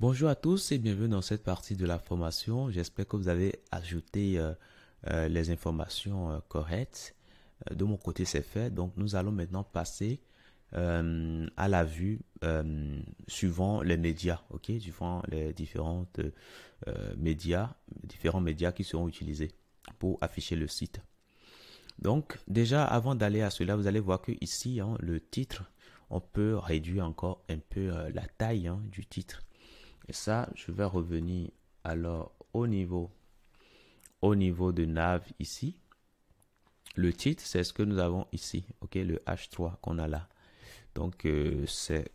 Bonjour à tous et bienvenue dans cette partie de la formation. J'espère que vous avez ajouté euh, euh, les informations euh, correctes. De mon côté, c'est fait. Donc, nous allons maintenant passer à la vue suivant les médias, ok, suivant les différentes médias, différents médias qui seront utilisés pour afficher le site. Donc, déjà, avant d'aller à cela, vous allez voir que ici, hein, le titre, on peut réduire encore un peu la taille hein, du titre et ça, je vais revenir alors au niveau, au niveau de nav ici. Le titre, c'est ce que nous avons ici, ok, le H3 qu'on a là. Donc, euh, c'est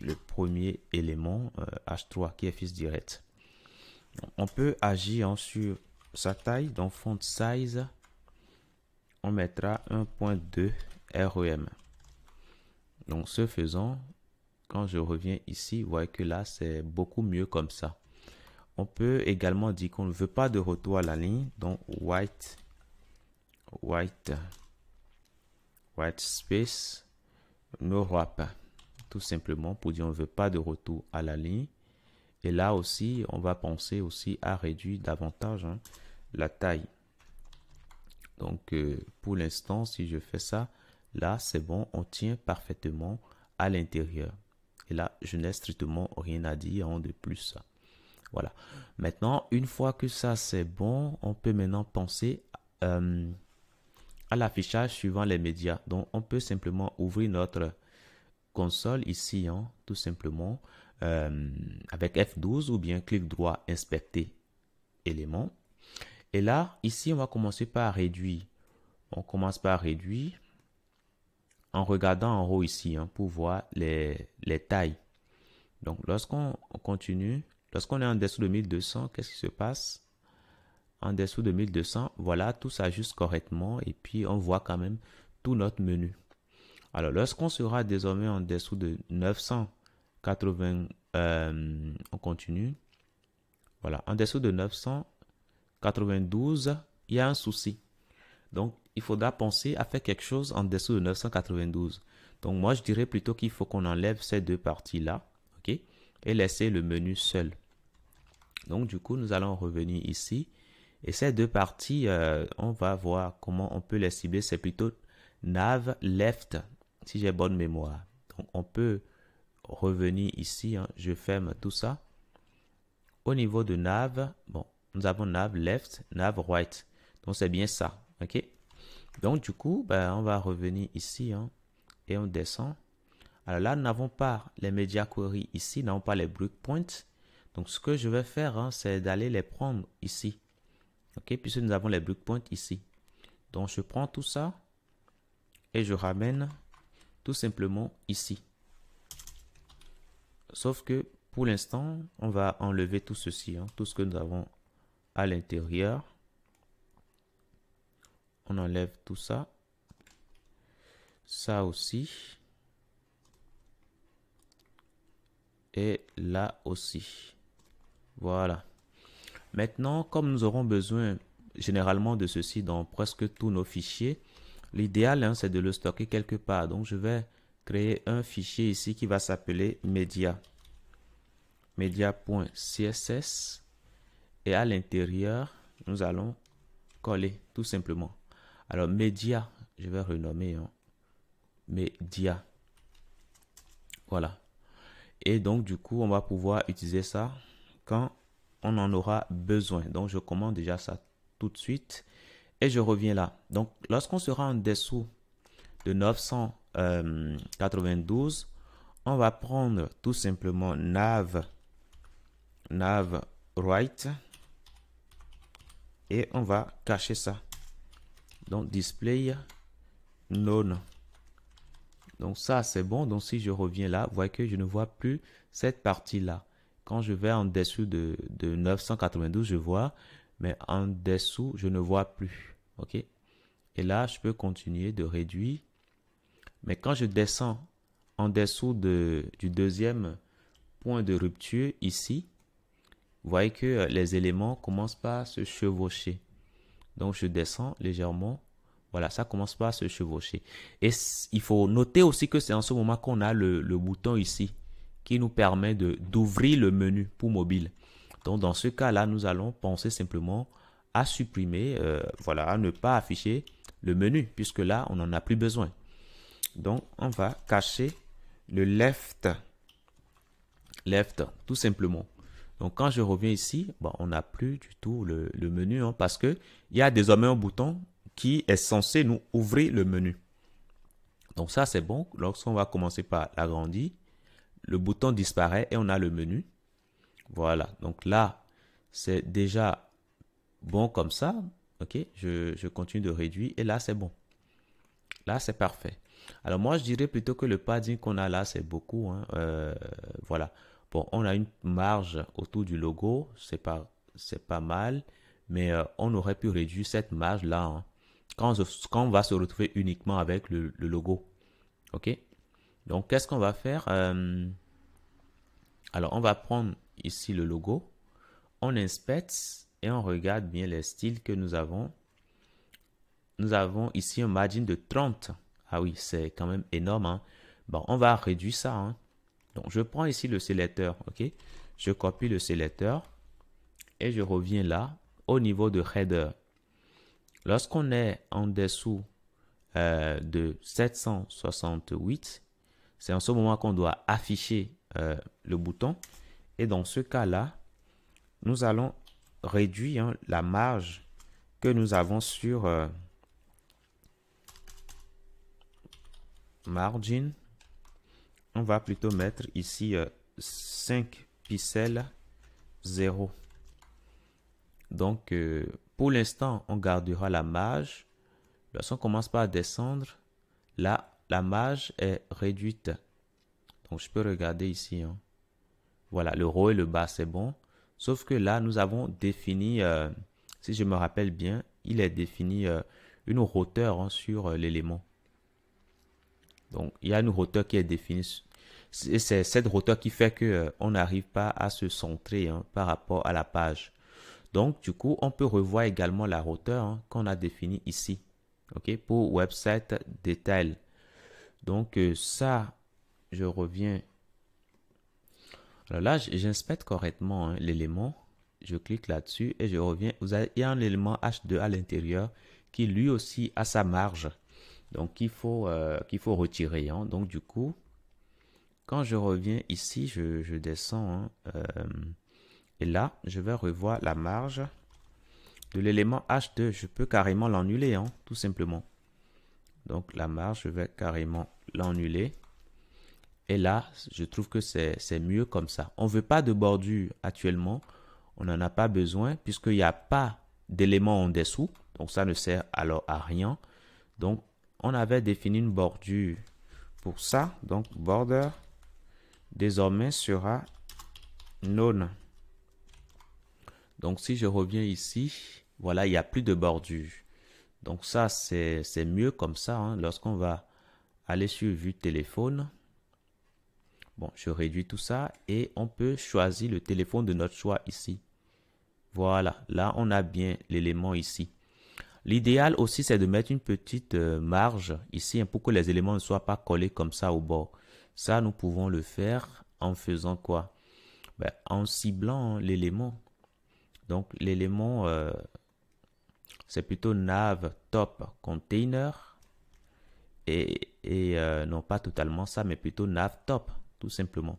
le premier élément H3 euh, qui est fils direct. On peut agir hein, sur sa taille, dans font size, on mettra 1.2 REM. Donc, ce faisant, quand je reviens ici, vous voyez que là, c'est beaucoup mieux comme ça. On peut également dire qu'on ne veut pas de retour à la ligne. Donc, white, white, white space, no wrap. Tout simplement pour dire on ne veut pas de retour à la ligne. Et là aussi, on va penser aussi à réduire davantage hein, la taille. Donc, euh, pour l'instant, si je fais ça, là, c'est bon, on tient parfaitement à l'intérieur. Et là, je n'ai strictement rien à dire en de plus. Voilà. Maintenant, une fois que ça c'est bon, on peut maintenant penser euh, à l'affichage suivant les médias. Donc, on peut simplement ouvrir notre console ici, hein, tout simplement, euh, avec F12 ou bien clic droit, inspecter éléments. Et là, ici, on va commencer par réduire. On commence par réduire en regardant en haut ici hein, pour voir les, tailles. Donc, lorsqu'on continue, lorsqu'on est en dessous de 1200, qu'est-ce qui se passe En dessous de 1200, voilà, tout s'ajuste correctement et puis on voit quand même tout notre menu. Alors, lorsqu'on sera désormais en dessous de 980, euh, on continue. Voilà, en dessous de 992, il y a un souci. Donc, il faudra penser à faire quelque chose en dessous de 992. Donc moi, je dirais plutôt qu'il faut qu'on enlève ces deux parties-là, ok, et laisser le menu seul. Donc du coup, nous allons revenir ici. Et ces deux parties, euh, on va voir comment on peut les cibler. C'est plutôt nav left, si j'ai bonne mémoire. Donc on peut revenir ici. Hein. Je ferme tout ça. Au niveau de nav, bon, nous avons nav left, nav right. Donc c'est bien ça, ok donc, du coup, ben, on va revenir ici hein, et on descend. Alors là, nous n'avons pas les media queries ici, nous n'avons pas les breakpoints. Donc, ce que je vais faire, hein, c'est d'aller les prendre ici. OK, puisque nous avons les breakpoints ici. Donc, je prends tout ça et je ramène tout simplement ici. Sauf que pour l'instant, on va enlever tout ceci, hein, tout ce que nous avons à l'intérieur on enlève tout ça. Ça aussi. Et là aussi. Voilà. Maintenant, comme nous aurons besoin généralement de ceci dans presque tous nos fichiers, l'idéal, hein, c'est de le stocker quelque part. Donc, je vais créer un fichier ici qui va s'appeler media. media.css. Et à l'intérieur, nous allons coller tout simplement. Alors, média, je vais renommer. media, hein. Média. Voilà. Et donc, du coup, on va pouvoir utiliser ça quand on en aura besoin. Donc, je commande déjà ça tout de suite. Et je reviens là. Donc, lorsqu'on sera en dessous de 992, euh, on va prendre tout simplement nav, nav right. Et on va cacher ça. Donc, display non. Donc ça, c'est bon. Donc si je reviens là, vous voyez que je ne vois plus cette partie-là. Quand je vais en dessous de, 992, je vois, mais en dessous, je ne vois plus. OK Et là, je peux continuer de réduire. Mais quand je descends en dessous du deuxième point de rupture ici, vous voyez que les éléments commencent à se chevaucher. Donc je descends légèrement. Voilà, ça commence pas à se chevaucher. Et il faut noter aussi que c'est en ce moment qu'on a le, bouton ici qui nous permet d'ouvrir le menu pour mobile. Donc dans ce cas-là, nous allons penser simplement à supprimer, euh, voilà, à ne pas afficher le menu puisque là, on n'en a plus besoin. Donc on va cacher le left, left tout simplement. Donc quand je reviens ici, on n'a plus du tout le, menu hein, parce qu'il y a désormais un bouton qui est censé nous ouvrir le menu. Donc ça, c'est bon. Lorsqu'on va commencer par l'agrandir, le bouton disparaît et on a le menu. Voilà, donc là, c'est déjà bon comme ça. OK, je, continue de réduire et là, c'est bon. Là, c'est parfait. Alors moi, je dirais plutôt que le padding qu'on a là, c'est beaucoup. Hein. Euh, voilà. Bon, on a une marge autour du logo, c'est pas, c'est pas mal, mais euh, on aurait pu réduire cette marge-là hein, quand, on va se retrouver uniquement avec le, logo. OK Donc, qu'est-ce qu'on va faire euh, Alors, on va prendre ici le logo, on inspecte et on regarde bien les styles que nous avons. Nous avons ici un margin de 30. Ah oui, c'est quand même énorme. Hein. Bon, on va réduire ça. Hein. Donc, je prends ici le sélecteur, ok Je copie le sélecteur et je reviens là au niveau de header. Lorsqu'on est en dessous euh, de 768, c'est en ce moment qu'on doit afficher euh, le bouton. Et dans ce cas-là, nous allons réduire hein, la marge que nous avons sur euh, margin on va plutôt mettre ici 5 euh, pixels 0. Donc, euh, pour l'instant, on gardera la marge. Lorsqu'on commence par descendre, là, la marge est réduite. Donc, je peux regarder ici. Hein. Voilà, le haut et le bas, c'est bon. Sauf que là, nous avons défini, euh, si je me rappelle bien, il est défini une hauteur hein, sur l'élément. Donc, il y a une hauteur qui est définie. C'est cette hauteur qui fait qu'on euh, n'arrive pas à se centrer hein, par rapport à la page. Donc, du coup, on peut revoir également la hauteur hein, qu'on a définie ici. OK Pour website Detail. Donc, euh, ça, je reviens. Alors là, j'inspecte correctement hein, l'élément. Je clique là-dessus et je reviens. Vous avez, il y a un élément H2 à l'intérieur qui lui aussi a sa marge donc qu'il faut, euh, faut retirer. Hein. Donc du coup, quand je reviens ici, je, descends hein, euh, et là, je vais revoir la marge de l'élément H2. Je peux carrément l'annuler, hein, tout simplement. Donc la marge, je vais carrément l'annuler. Et là, je trouve que c'est mieux comme ça. On ne veut pas de bordure actuellement. On n'en a pas besoin puisqu'il n'y a pas d'élément en dessous. Donc ça ne sert alors à rien. Donc on avait défini une bordure pour ça. Donc, border désormais sera non. Donc, si je reviens ici, voilà, il n'y a plus de bordure. Donc, ça, c'est mieux comme ça. Hein. Lorsqu'on va aller sur vue téléphone, bon, je réduis tout ça et on peut choisir le téléphone de notre choix ici. Voilà, là, on a bien l'élément ici. L'idéal aussi, c'est de mettre une petite euh, marge ici hein, pour que les éléments ne soient pas collés comme ça au bord. Ça, nous pouvons le faire en faisant quoi ben, En ciblant l'élément. Donc, l'élément, euh, c'est plutôt nav top container. Et, euh, non, pas totalement ça, mais plutôt nav top, tout simplement.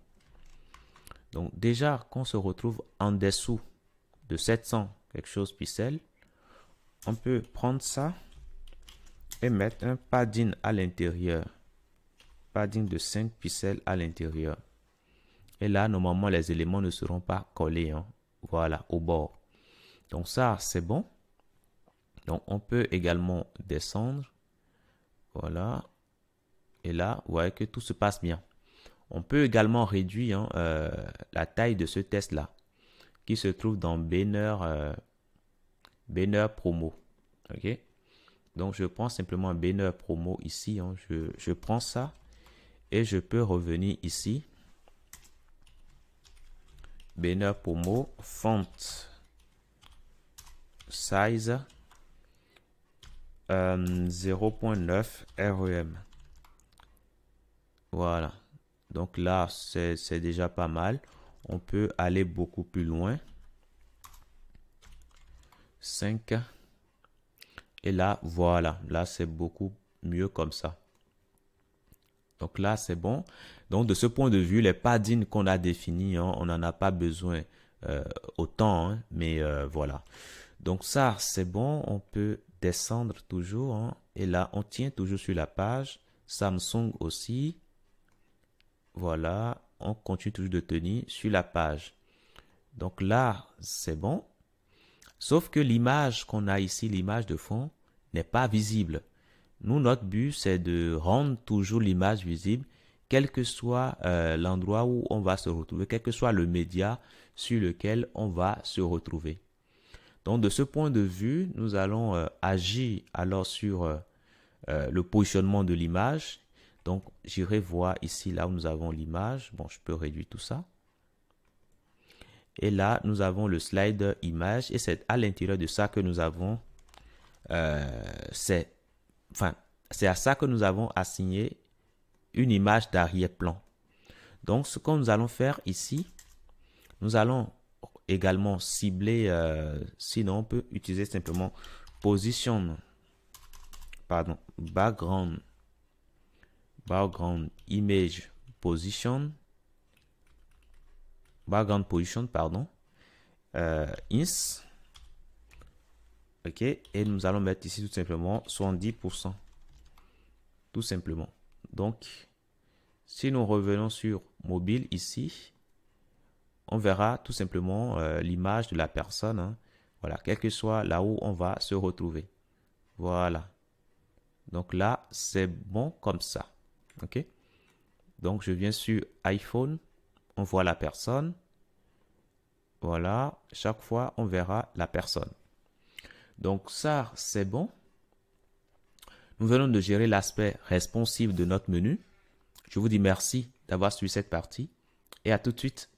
Donc, déjà qu'on se retrouve en dessous de 700, quelque chose pixels, on peut prendre ça et mettre un padding à l'intérieur. Padding de 5 pixels à l'intérieur. Et là, normalement, les éléments ne seront pas collés. Hein. Voilà, au bord. Donc ça, c'est bon. Donc on peut également descendre. Voilà. Et là, vous voyez que tout se passe bien. On peut également réduire hein, euh, la taille de ce test-là, qui se trouve dans Banner. Euh, banner promo. Ok. Donc je prends simplement banner promo ici. Hein. Je, prends ça et je peux revenir ici. Banner promo, font, size 0.9 euh, REM. Voilà. Donc là, c'est déjà pas mal. On peut aller beaucoup plus loin. 5. Et là, voilà. Là, c'est beaucoup mieux comme ça. Donc là, c'est bon. Donc de ce point de vue, les paddings qu'on a définis, hein, on n'en a pas besoin euh, autant, hein, mais euh, voilà. Donc ça, c'est bon. On peut descendre toujours. Hein. et là, on tient toujours sur la page. Samsung aussi. Voilà. On continue toujours de tenir sur la page. Donc là, c'est bon. Sauf que l'image qu'on a ici, l'image de fond, n'est pas visible. Nous, notre but, c'est de rendre toujours l'image visible, quel que soit euh, l'endroit où on va se retrouver, quel que soit le média sur lequel on va se retrouver. Donc, de ce point de vue, nous allons euh, agir alors sur euh, le positionnement de l'image. Donc, j'irai voir ici, là où nous avons l'image. Bon, je peux réduire tout ça. Et là, nous avons le slider image et c'est à l'intérieur de ça que nous avons, euh, c'est, enfin, c'est à ça que nous avons assigné une image d'arrière-plan. Donc, ce que nous allons faire ici, nous allons également cibler, euh, sinon on peut utiliser simplement position, pardon, background, background image position background position, pardon, euh, ins, ok, et nous allons mettre ici tout simplement 70%, tout simplement. Donc, si nous revenons sur mobile ici, on verra tout simplement euh, l'image de la personne, hein. voilà, quel que soit là où on va se retrouver. Voilà. Donc là, c'est bon comme ça. OK Donc, je viens sur iPhone on voit la personne. Voilà, chaque fois, on verra la personne. Donc ça, c'est bon. Nous venons de gérer l'aspect responsive de notre menu. Je vous dis merci d'avoir suivi cette partie et à tout de suite.